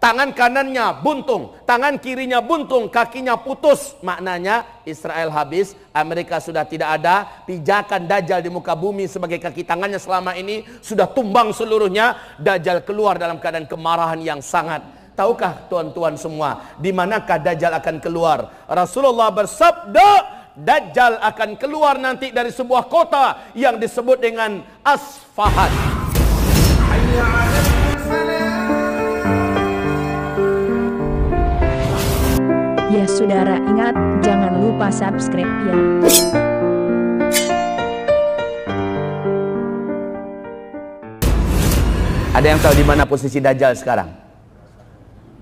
tangan kanannya buntung, tangan kirinya buntung, kakinya putus. Maknanya Israel habis, Amerika sudah tidak ada, pijakan Dajjal di muka bumi sebagai kaki tangannya selama ini sudah tumbang seluruhnya. Dajjal keluar dalam keadaan kemarahan yang sangat. Tahukah tuan-tuan semua, di manakah Dajjal akan keluar? Rasulullah bersabda, Dajjal akan keluar nanti dari sebuah kota yang disebut dengan Asfahan. Ayah. saudara ingat, jangan lupa subscribe ya. Ada yang tahu di mana posisi Dajjal sekarang?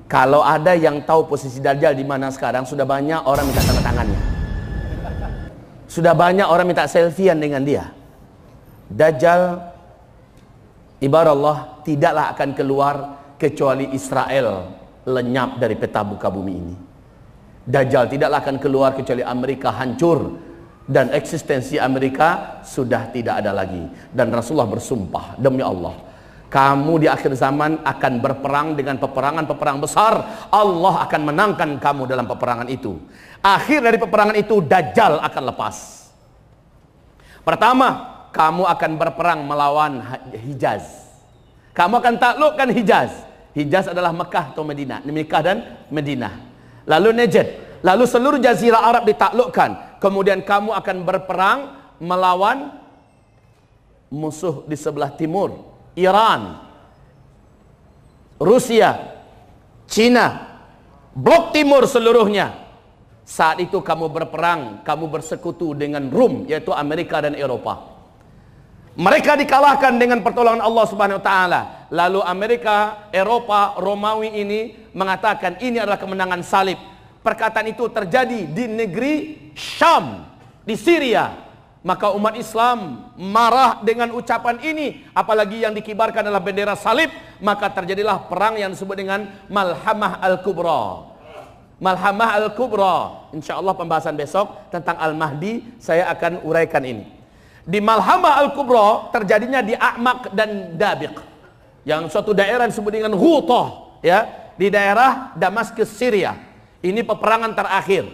Kalau ada yang tahu posisi Dajjal di mana sekarang, sudah banyak orang minta tanda tangannya. Sudah banyak orang minta selfiean dengan dia. Dajjal ibarat Allah tidaklah akan keluar kecuali Israel lenyap dari peta buka bumi ini. Dajjal tidaklah akan keluar kecuali Amerika hancur dan eksistensi Amerika sudah tidak ada lagi dan Rasulullah bersumpah demi Allah kamu di akhir zaman akan berperang dengan peperangan peperangan besar Allah akan menangkan kamu dalam peperangan itu akhir dari peperangan itu Dajjal akan lepas pertama kamu akan berperang melawan Hijaz kamu akan taklukkan Hijaz Hijaz adalah Mekah atau Medina. Mekah dan Medina lalu Najd, lalu seluruh jazirah Arab ditaklukkan. Kemudian kamu akan berperang melawan musuh di sebelah timur, Iran, Rusia, Cina, blok timur seluruhnya. Saat itu kamu berperang, kamu bersekutu dengan Rum yaitu Amerika dan Eropa. Mereka dikalahkan dengan pertolongan Allah Subhanahu wa taala. Lalu Amerika, Eropa, Romawi ini mengatakan ini adalah kemenangan salib. Perkataan itu terjadi di negeri Syam, di Syria. Maka umat Islam marah dengan ucapan ini. Apalagi yang dikibarkan adalah bendera salib. Maka terjadilah perang yang disebut dengan Malhamah Al-Kubra. Malhamah Al-Kubra. Insya Allah pembahasan besok tentang Al-Mahdi saya akan uraikan ini. Di Malhamah Al-Kubra terjadinya di A'mak dan Dabiq yang suatu daerah disebut dengan Ghutah ya di daerah Damaskus Syria ini peperangan terakhir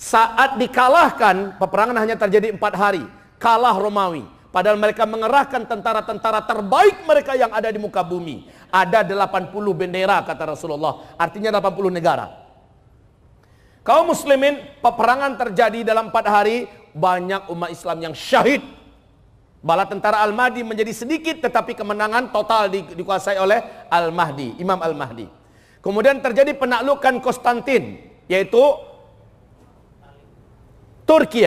saat dikalahkan peperangan hanya terjadi empat hari kalah Romawi padahal mereka mengerahkan tentara-tentara terbaik mereka yang ada di muka bumi ada 80 bendera kata Rasulullah artinya 80 negara kaum muslimin peperangan terjadi dalam empat hari banyak umat Islam yang syahid Bala tentara Al-Mahdi menjadi sedikit tetapi kemenangan total di, dikuasai oleh Al-Mahdi, Imam Al-Mahdi. Kemudian terjadi penaklukan Konstantin yaitu Turki.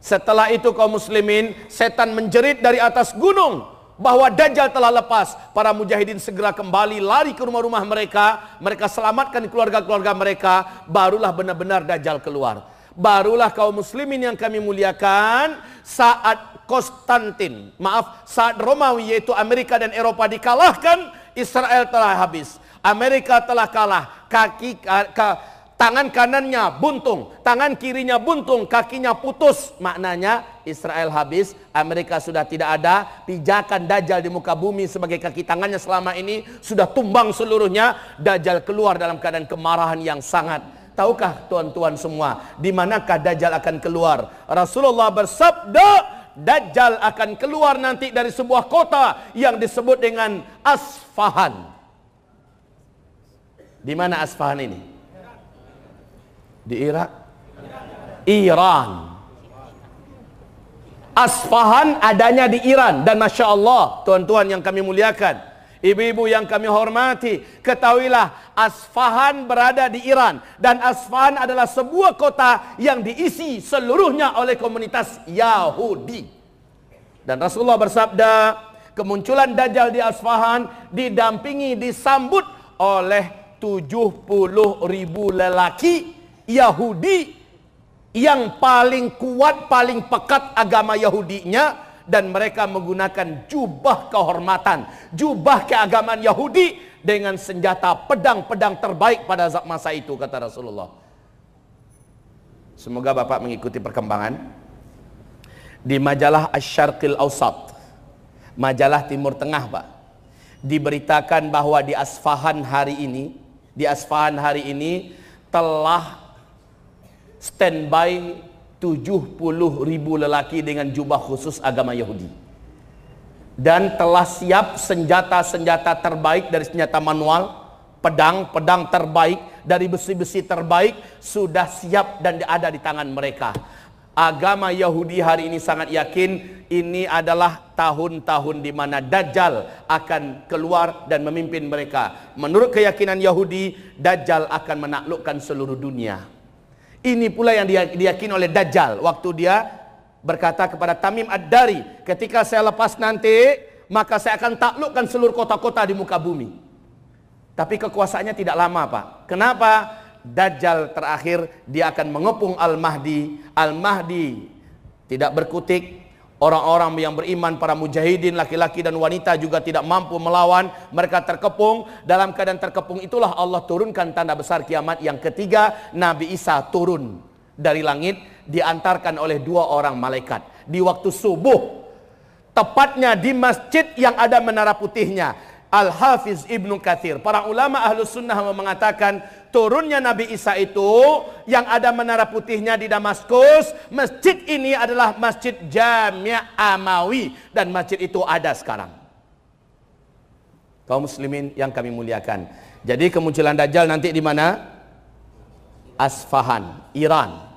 Setelah itu kaum muslimin, setan menjerit dari atas gunung bahwa Dajjal telah lepas. Para mujahidin segera kembali lari ke rumah-rumah mereka, mereka selamatkan keluarga-keluarga mereka, barulah benar-benar Dajjal keluar. Barulah kaum muslimin yang kami muliakan saat Konstantin, maaf, saat Romawi yaitu Amerika dan Eropa dikalahkan, Israel telah habis. Amerika telah kalah, kaki ka, ka, tangan kanannya buntung, tangan kirinya buntung, kakinya putus. Maknanya Israel habis, Amerika sudah tidak ada, pijakan Dajjal di muka bumi sebagai kaki tangannya selama ini sudah tumbang seluruhnya. Dajjal keluar dalam keadaan kemarahan yang sangat Tahukah tuan-tuan semua di manakah Dajjal akan keluar? Rasulullah bersabda, Dajjal akan keluar nanti dari sebuah kota yang disebut dengan Asfahan. Di mana Asfahan ini? Di Irak? Iran. Asfahan adanya di Iran dan Masya Allah tuan-tuan yang kami muliakan Ibu-ibu yang kami hormati, ketahuilah Asfahan berada di Iran dan Asfahan adalah sebuah kota yang diisi seluruhnya oleh komunitas Yahudi. Dan Rasulullah bersabda, kemunculan Dajjal di Asfahan didampingi disambut oleh 70 ribu lelaki Yahudi yang paling kuat, paling pekat agama Yahudinya dan mereka menggunakan jubah kehormatan, jubah keagamaan Yahudi dengan senjata pedang-pedang terbaik pada masa itu kata Rasulullah. Semoga Bapak mengikuti perkembangan di majalah Asy-Syarqil Awsat, majalah Timur Tengah, Pak. Diberitakan bahwa di Asfahan hari ini, di Asfahan hari ini telah standby 70 ribu lelaki dengan jubah khusus agama Yahudi dan telah siap senjata-senjata terbaik dari senjata manual pedang-pedang terbaik dari besi-besi terbaik sudah siap dan ada di tangan mereka agama Yahudi hari ini sangat yakin ini adalah tahun-tahun di mana Dajjal akan keluar dan memimpin mereka menurut keyakinan Yahudi Dajjal akan menaklukkan seluruh dunia ini pula yang diyakini oleh Dajjal waktu dia berkata kepada Tamim Ad-Dari, ketika saya lepas nanti, maka saya akan taklukkan seluruh kota-kota di muka bumi. Tapi kekuasaannya tidak lama, Pak. Kenapa? Dajjal terakhir dia akan mengepung Al-Mahdi. Al-Mahdi tidak berkutik, Orang-orang yang beriman, para mujahidin, laki-laki dan wanita juga tidak mampu melawan. Mereka terkepung. Dalam keadaan terkepung itulah Allah turunkan tanda besar kiamat yang ketiga. Nabi Isa turun dari langit diantarkan oleh dua orang malaikat. Di waktu subuh. Tepatnya di masjid yang ada menara putihnya. Al-Hafiz Ibnu Kathir. Para ulama ahlus sunnah mengatakan turunnya Nabi Isa itu yang ada menara putihnya di Damaskus, masjid ini adalah Masjid Jami' Amawi dan masjid itu ada sekarang. Kaum muslimin yang kami muliakan. Jadi kemunculan Dajjal nanti di mana? Asfahan, Iran.